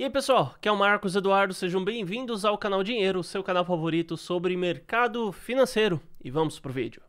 E aí pessoal, que é o Marcos Eduardo, sejam bem-vindos ao canal Dinheiro, seu canal favorito sobre mercado financeiro. E vamos pro vídeo.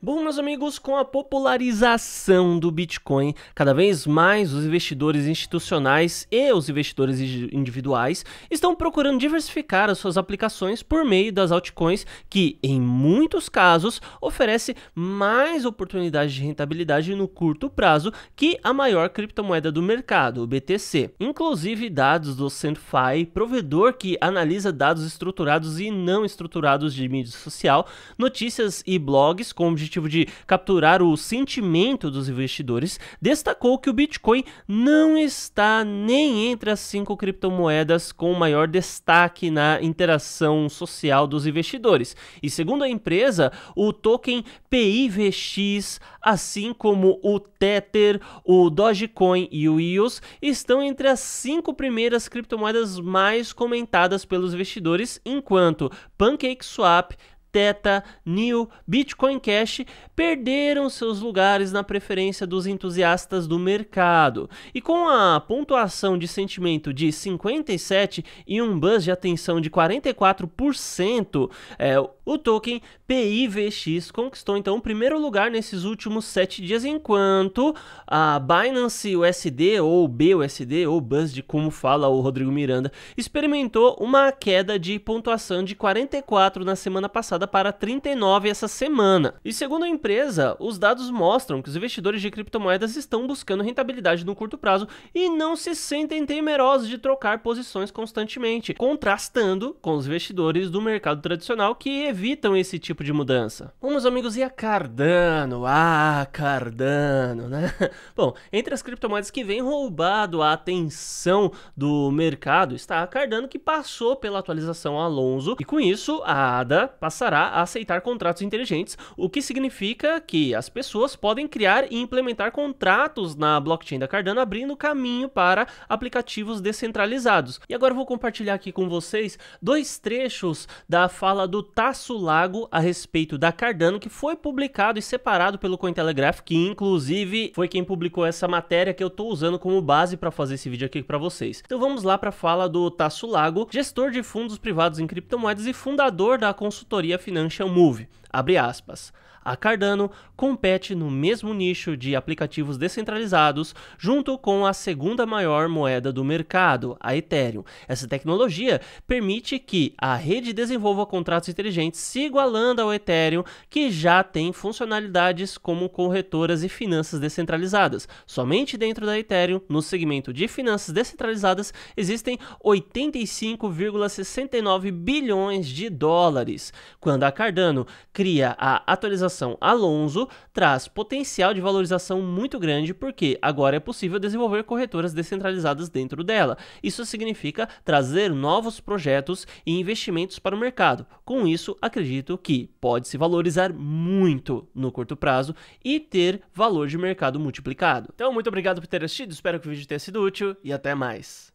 Bom, meus amigos, com a popularização do Bitcoin, cada vez mais os investidores institucionais e os investidores individuais estão procurando diversificar as suas aplicações por meio das altcoins, que em muitos casos oferece mais oportunidades de rentabilidade no curto prazo que a maior criptomoeda do mercado, o BTC. Inclusive, dados do Centfi, provedor que analisa dados estruturados e não estruturados de mídia social, notícias e blogs com objetivo de capturar o sentimento dos investidores, destacou que o Bitcoin não está nem entre as cinco criptomoedas com maior destaque na interação social dos investidores. E segundo a empresa, o token PIVX, assim como o Tether, o Dogecoin e o EOS, estão entre as cinco primeiras criptomoedas mais comentadas pelos investidores, enquanto PancakeSwap Teta, New, Bitcoin Cash perderam seus lugares na preferência dos entusiastas do mercado. E com a pontuação de sentimento de 57 e um buzz de atenção de 44%, é, o token PIVX conquistou então o primeiro lugar nesses últimos 7 dias, enquanto a Binance USD ou BUSD ou Buzz de como fala o Rodrigo Miranda experimentou uma queda de pontuação de 44 na semana passada para 39 essa semana. E segundo a empresa, os dados mostram que os investidores de criptomoedas estão buscando rentabilidade no curto prazo e não se sentem temerosos de trocar posições constantemente, contrastando com os investidores do mercado tradicional que evitam esse tipo de mudança. Bom, meus amigos, e a Cardano? Ah, Cardano, né? Bom, entre as criptomoedas que vem roubado a atenção do mercado está a Cardano, que passou pela atualização Alonso, e com isso a ADA passará a aceitar contratos inteligentes, o que significa que as pessoas podem criar e implementar contratos na blockchain da Cardano, abrindo caminho para aplicativos descentralizados. E agora eu vou compartilhar aqui com vocês dois trechos da fala do Tasso Lago a respeito da Cardano, que foi publicado e separado pelo Cointelegraph, que inclusive foi quem publicou essa matéria que eu estou usando como base para fazer esse vídeo aqui para vocês. Então vamos lá para a fala do Tasso Lago, gestor de fundos privados em criptomoedas e fundador da consultoria Financial Move, abre aspas. A Cardano compete no mesmo nicho de aplicativos descentralizados, junto com a segunda maior moeda do mercado, a Ethereum. Essa tecnologia permite que a rede desenvolva contratos inteligentes se igualando ao Ethereum, que já tem funcionalidades como corretoras e finanças descentralizadas. Somente dentro da Ethereum, no segmento de finanças descentralizadas, existem 85,69 bilhões de dólares. Quando a Cardano cria a atualização Alonso traz potencial de valorização muito grande porque agora é possível desenvolver corretoras descentralizadas dentro dela. Isso significa trazer novos projetos e investimentos para o mercado. Com isso, acredito que pode se valorizar muito no curto prazo e ter valor de mercado multiplicado. Então, muito obrigado por ter assistido, espero que o vídeo tenha sido útil e até mais.